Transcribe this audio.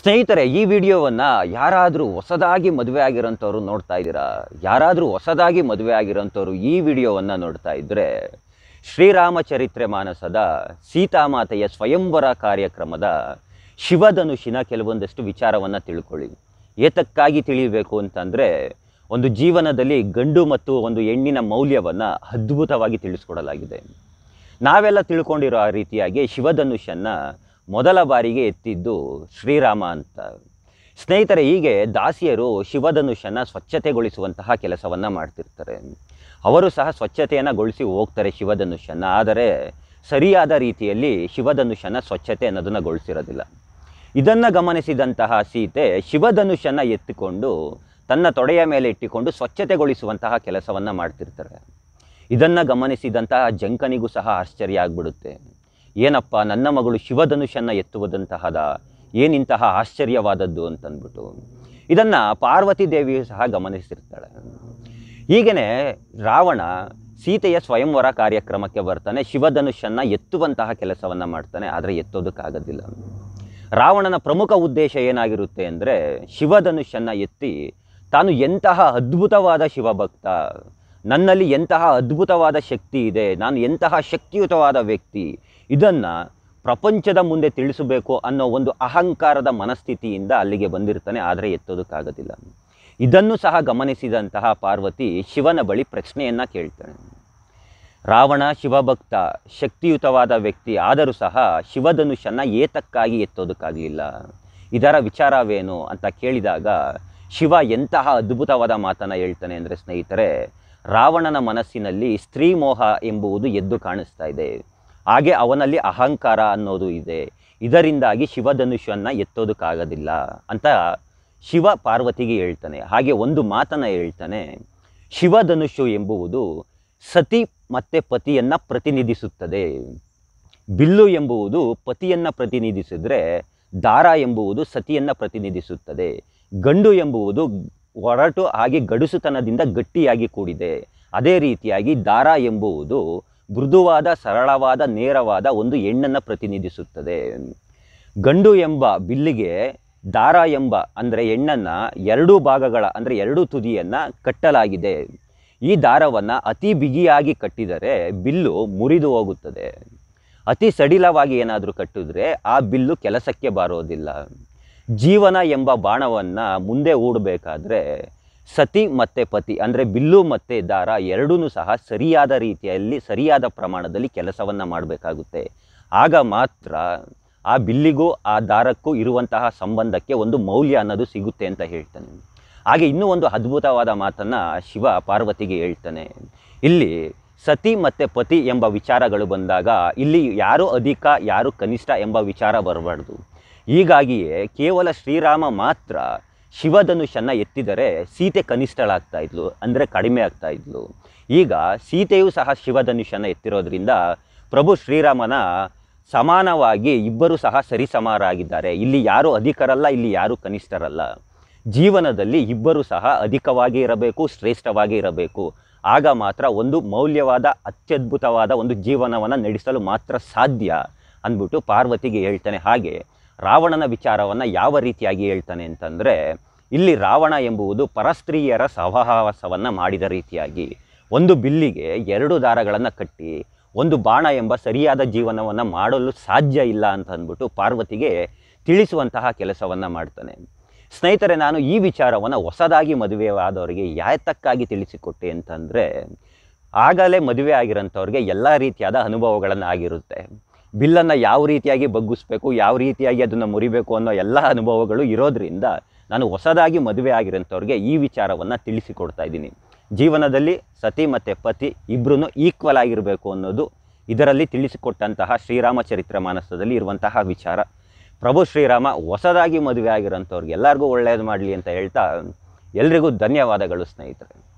ಸ್ನೇಹಿತರೆ ಈ ವಿಡಿಯೋವನ್ನು ಯಾರಾದರೂ ಹೊಸದಾಗಿ ಮದುವೆ ಆಗಿರೋಂಥವ್ರು ನೋಡ್ತಾ ಇದ್ದೀರಾ ಯಾರಾದರೂ ಹೊಸದಾಗಿ ಮದುವೆ ಆಗಿರೋಂಥವ್ರು ಈ ವಿಡಿಯೋವನ್ನು ನೋಡ್ತಾ ಇದ್ದರೆ ಶ್ರೀರಾಮಚರಿತ್ರೆ ಮಾನಸದ ಸೀತಾಮಾತೆಯ ಸ್ವಯಂವರ ಕಾರ್ಯಕ್ರಮದ ಶಿವಧನುಷಿನ ಕೆಲವೊಂದಷ್ಟು ವಿಚಾರವನ್ನು ತಿಳ್ಕೊಳ್ಳಿ ಏತಕ್ಕಾಗಿ ತಿಳಿಯಬೇಕು ಅಂತಂದರೆ ಒಂದು ಜೀವನದಲ್ಲಿ ಗಂಡು ಮತ್ತು ಒಂದು ಹೆಣ್ಣಿನ ಮೌಲ್ಯವನ್ನು ಅದ್ಭುತವಾಗಿ ತಿಳಿಸ್ಕೊಡಲಾಗಿದೆ ನಾವೆಲ್ಲ ತಿಳ್ಕೊಂಡಿರೋ ಆ ರೀತಿಯಾಗಿ ಶಿವಧನುಷನ್ನು ಮೊದಲ ಬಾರಿಗೆ ಎತ್ತಿದ್ದು ಶ್ರೀರಾಮ ಅಂತ ಸ್ನೇಹಿತರೆ ಹೀಗೆ ದಾಸಿಯರು ಶಿವಧನುಷನ ಸ್ವಚ್ಛತೆಗೊಳಿಸುವಂತಹ ಕೆಲಸವನ್ನು ಮಾಡ್ತಿರ್ತಾರೆ ಅವರು ಸಹ ಸ್ವಚ್ಛತೆಯನ್ನು ಹೋಗ್ತಾರೆ ಶಿವಧನುಷನ್ನು ಆದರೆ ಸರಿಯಾದ ರೀತಿಯಲ್ಲಿ ಶಿವಧನುಷನ ಸ್ವಚ್ಛತೆ ಅನ್ನೋದನ್ನು ಗೊಳಿಸಿರೋದಿಲ್ಲ ಇದನ್ನು ಗಮನಿಸಿದಂತಹ ಸೀತೆ ಶಿವಧನುಷನ್ನು ಎತ್ತಿಕೊಂಡು ತನ್ನ ತೊಡೆಯ ಮೇಲೆ ಇಟ್ಟುಕೊಂಡು ಸ್ವಚ್ಛತೆಗೊಳಿಸುವಂತಹ ಕೆಲಸವನ್ನು ಮಾಡ್ತಿರ್ತಾರೆ ಇದನ್ನು ಗಮನಿಸಿದಂತಹ ಜಂಕನಿಗೂ ಸಹ ಆಶ್ಚರ್ಯ ಆಗಿಬಿಡುತ್ತೆ ಏನಪ್ಪ ನನ್ನ ಮಗಳು ಶಿವಧನುಷನ್ನು ಎತ್ತುವುದಂತಹದ ಏನಿಂತಹ ಆಶ್ಚರ್ಯವಾದದ್ದು ಅಂತಂದ್ಬಿಟ್ಟು ಇದನ್ನು ಪಾರ್ವತಿ ದೇವಿಯು ಸಹ ಗಮನಿಸಿರ್ತಾಳೆ ಹೀಗೇ ರಾವಣ ಸೀತೆಯ ಸ್ವಯಂವರ ಕಾರ್ಯಕ್ರಮಕ್ಕೆ ಬರ್ತಾನೆ ಶಿವಧನುಷನ್ನು ಎತ್ತುವಂತಹ ಕೆಲಸವನ್ನು ಮಾಡ್ತಾನೆ ಆದರೆ ಎತ್ತೋದಕ್ಕಾಗೋದಿಲ್ಲ ರಾವಣನ ಪ್ರಮುಖ ಉದ್ದೇಶ ಏನಾಗಿರುತ್ತೆ ಅಂದರೆ ಶಿವಧನುಷನ್ನು ಎತ್ತಿ ತಾನು ಎಂತಹ ಅದ್ಭುತವಾದ ಶಿವಭಕ್ತ ನನ್ನಲ್ಲಿ ಎಂತಹ ಅದ್ಭುತವಾದ ಶಕ್ತಿ ಇದೆ ನಾನು ಎಂತಹ ಶಕ್ತಿಯುತವಾದ ವ್ಯಕ್ತಿ ಇದನ್ನು ಪ್ರಪಂಚದ ಮುಂದೆ ತಿಳಿಸಬೇಕು ಅನ್ನೋ ಒಂದು ಅಹಂಕಾರದ ಮನಸ್ಥಿತಿಯಿಂದ ಅಲ್ಲಿಗೆ ಬಂದಿರ್ತಾನೆ ಆದರೆ ಎತ್ತೋದಕ್ಕಾಗೋದಿಲ್ಲ ಇದನ್ನು ಸಹ ಗಮನಿಸಿದಂತಹ ಪಾರ್ವತಿ ಶಿವನ ಬಳಿ ಪ್ರಶ್ನೆಯನ್ನು ಕೇಳ್ತಾನೆ ರಾವಣ ಶಿವಭಕ್ತ ಶಕ್ತಿಯುತವಾದ ವ್ಯಕ್ತಿ ಆದರೂ ಸಹ ಶಿವಧನುಷನ್ನು ಏತಕ್ಕಾಗಿ ಎತ್ತೋದಕ್ಕಾಗಲಿಲ್ಲ ಇದರ ವಿಚಾರವೇನು ಅಂತ ಕೇಳಿದಾಗ ಶಿವ ಎಂತಹ ಅದ್ಭುತವಾದ ಮಾತನ್ನು ಹೇಳ್ತಾನೆ ಅಂದರೆ ಸ್ನೇಹಿತರೆ ರಾವಣನ ಮನಸ್ಸಿನಲ್ಲಿ ಸ್ತ್ರೀ ಮೋಹ ಎಂಬುವುದು ಎದ್ದು ಕಾಣಿಸ್ತಾ ಇದೆ ಹಾಗೆ ಅವನಲ್ಲಿ ಅಹಂಕಾರ ಅನ್ನೋದು ಇದೆ ಇದರಿಂದಾಗಿ ಶಿವಧನುಷನ್ನು ಎತ್ತೋದಕ್ಕಾಗೋದಿಲ್ಲ ಅಂತ ಶಿವ ಪಾರ್ವತಿಗೆ ಹೇಳ್ತಾನೆ ಹಾಗೆ ಒಂದು ಮಾತನ್ನು ಹೇಳ್ತಾನೆ ಶಿವಧನುಷು ಎಂಬುವುದು ಸತಿ ಮತ್ತು ಪತಿಯನ್ನು ಪ್ರತಿನಿಧಿಸುತ್ತದೆ ಬಿಲ್ಲು ಎಂಬುವುದು ಪತಿಯನ್ನು ಪ್ರತಿನಿಧಿಸಿದರೆ ದಾರ ಎಂಬುವುದು ಸತಿಯನ್ನು ಪ್ರತಿನಿಧಿಸುತ್ತದೆ ಗಂಡು ಎಂಬುವುದು ಒರಟು ಆಗಿ ಗಡುಸುತನದಿಂದ ಗಟ್ಟಿಯಾಗಿ ಕೂಡಿದೆ ಅದೇ ರೀತಿಯಾಗಿ ದಾರ ಎಂಬುವುದು ಮೃದುವಾದ ಸರಳವಾದ ನೇರವಾದ ಒಂದು ಹೆಣ್ಣನ್ನು ಪ್ರತಿನಿಧಿಸುತ್ತದೆ ಗಂಡು ಎಂಬ ಬಿಲ್ಲಿಗೆ ದಾರ ಎಂಬ ಅಂದರೆ ಹೆಣ್ಣನ್ನು ಎರಡೂ ಭಾಗಗಳ ಅಂದರೆ ಎರಡೂ ತುದಿಯನ್ನು ಕಟ್ಟಲಾಗಿದೆ ಈ ದಾರವನ್ನು ಅತಿ ಬಿಗಿಯಾಗಿ ಕಟ್ಟಿದರೆ ಬಿಲ್ಲು ಮುರಿದು ಹೋಗುತ್ತದೆ ಅತಿ ಸಡಿಲವಾಗಿ ಏನಾದರೂ ಕಟ್ಟಿದ್ರೆ ಆ ಬಿಲ್ಲು ಕೆಲಸಕ್ಕೆ ಬಾರೋದಿಲ್ಲ ಜೀವನ ಎಂಬ ಬಾಣವನ್ನು ಮುಂದೆ ಹೂಡಬೇಕಾದ್ರೆ ಸತಿ ಮತ್ತು ಪತಿ ಅಂದರೆ ಬಿಲ್ಲು ಮತ್ತು ದಾರ ಎರಡೂ ಸಹ ಸರಿಯಾದ ರೀತಿಯಲ್ಲಿ ಸರಿಯಾದ ಪ್ರಮಾಣದಲ್ಲಿ ಕೆಲಸವನ್ನು ಮಾಡಬೇಕಾಗುತ್ತೆ ಆಗ ಮಾತ್ರ ಆ ಬಿಲ್ಲಿಗೂ ಆ ದಾರಕ್ಕೂ ಇರುವಂತಹ ಸಂಬಂಧಕ್ಕೆ ಒಂದು ಮೌಲ್ಯ ಅನ್ನೋದು ಸಿಗುತ್ತೆ ಅಂತ ಹೇಳ್ತಾನೆ ಹಾಗೆ ಇನ್ನೂ ಒಂದು ಅದ್ಭುತವಾದ ಮಾತನ್ನು ಶಿವ ಪಾರ್ವತಿಗೆ ಹೇಳ್ತಾನೆ ಇಲ್ಲಿ ಸತಿ ಮತ್ತು ಪತಿ ಎಂಬ ವಿಚಾರಗಳು ಬಂದಾಗ ಇಲ್ಲಿ ಯಾರು ಅಧಿಕ ಯಾರು ಕನಿಷ್ಠ ಎಂಬ ವಿಚಾರ ಬರಬಾರ್ದು ಹೀಗಾಗಿಯೇ ಕೇವಲ ಶ್ರೀರಾಮ ಮಾತ್ರ ಶಿವಧನುಷನ್ನು ಎತ್ತಿದರೆ ಸೀತೆ ಕನಿಷ್ಠಳಾಗ್ತಾ ಇದ್ಲು ಅಂದರೆ ಕಡಿಮೆ ಆಗ್ತಾ ಇದ್ಲು ಈಗ ಸೀತೆಯು ಸಹ ಶಿವಧನುಷನ್ನು ಎತ್ತಿರೋದ್ರಿಂದ ಪ್ರಭು ಶ್ರೀರಾಮನ ಸಮಾನವಾಗಿ ಇಬ್ಬರು ಸಹ ಸರಿಸಮಾರಾಗಿದ್ದಾರೆ ಇಲ್ಲಿ ಯಾರು ಅಧಿಕರಲ್ಲ ಇಲ್ಲಿ ಯಾರು ಕನಿಷ್ಠರಲ್ಲ ಜೀವನದಲ್ಲಿ ಇಬ್ಬರು ಸಹ ಅಧಿಕವಾಗಿ ಇರಬೇಕು ಶ್ರೇಷ್ಠವಾಗಿ ಇರಬೇಕು ಆಗ ಮಾತ್ರ ಒಂದು ಮೌಲ್ಯವಾದ ಅತ್ಯದ್ಭುತವಾದ ಒಂದು ಜೀವನವನ್ನು ನಡೆಸಲು ಮಾತ್ರ ಸಾಧ್ಯ ಅಂದ್ಬಿಟ್ಟು ಪಾರ್ವತಿಗೆ ಹೇಳ್ತಾನೆ ಹಾಗೆ ರಾವಣನ ವಿಚಾರವನ್ನು ಯಾವ ರೀತಿಯಾಗಿ ಹೇಳ್ತಾನೆ ಅಂತಂದರೆ ಇಲ್ಲಿ ರಾವಣ ಎಂಬುವುದು ಪರಸ್ತ್ರೀಯರ ಸಹವಾಸವನ್ನು ಮಾಡಿದ ರೀತಿಯಾಗಿ ಒಂದು ಬಿಲ್ಲಿಗೆ ಎರಡು ದಾರಗಳನ್ನು ಕಟ್ಟಿ ಒಂದು ಬಾಣ ಎಂಬ ಸರಿಯಾದ ಜೀವನವನ್ನು ಮಾಡಲು ಸಾಧ್ಯ ಇಲ್ಲ ಅಂತ ಅಂದ್ಬಿಟ್ಟು ಪಾರ್ವತಿಗೆ ತಿಳಿಸುವಂತಹ ಕೆಲಸವನ್ನು ಮಾಡ್ತಾನೆ ಸ್ನೇಹಿತರೆ ನಾನು ಈ ವಿಚಾರವನ್ನು ಹೊಸದಾಗಿ ಮದುವೆಯಾದವರಿಗೆ ಯಾತಕ್ಕಾಗಿ ತಿಳಿಸಿಕೊಟ್ಟೆ ಅಂತಂದರೆ ಆಗಲೇ ಮದುವೆ ಆಗಿರೋಂಥವ್ರಿಗೆ ಎಲ್ಲ ರೀತಿಯಾದ ಅನುಭವಗಳನ್ನು ಆಗಿರುತ್ತೆ ಬಿಲ್ಲನ್ನು ಯಾವ ರೀತಿಯಾಗಿ ಬಗ್ಗಿಸ್ಬೇಕು ಯಾವ ರೀತಿಯಾಗಿ ಅದನ್ನು ಮುರಿಬೇಕು ಅನ್ನೋ ಎಲ್ಲ ಅನುಭವಗಳು ಇರೋದರಿಂದ ನಾನು ಹೊಸದಾಗಿ ಮದುವೆ ಆಗಿರೋಂಥವ್ರಿಗೆ ಈ ವಿಚಾರವನ್ನು ತಿಳಿಸಿಕೊಡ್ತಾ ಇದ್ದೀನಿ ಜೀವನದಲ್ಲಿ ಸತಿ ಮತ್ತು ಪತಿ ಇಬ್ಬರೂ ಈಕ್ವಲ್ ಆಗಿರಬೇಕು ಅನ್ನೋದು ಇದರಲ್ಲಿ ತಿಳಿಸಿಕೊಟ್ಟಂತಹ ಶ್ರೀರಾಮಚರಿತ್ರ ಮಾನಸದಲ್ಲಿ ಇರುವಂತಹ ವಿಚಾರ ಪ್ರಭು ಶ್ರೀರಾಮ ಹೊಸದಾಗಿ ಮದುವೆ ಆಗಿರೋಂಥವ್ರಿಗೆ ಎಲ್ಲರಿಗೂ ಒಳ್ಳೆಯದು ಮಾಡಲಿ ಅಂತ ಹೇಳ್ತಾ ಎಲ್ರಿಗೂ ಧನ್ಯವಾದಗಳು ಸ್ನೇಹಿತರೆ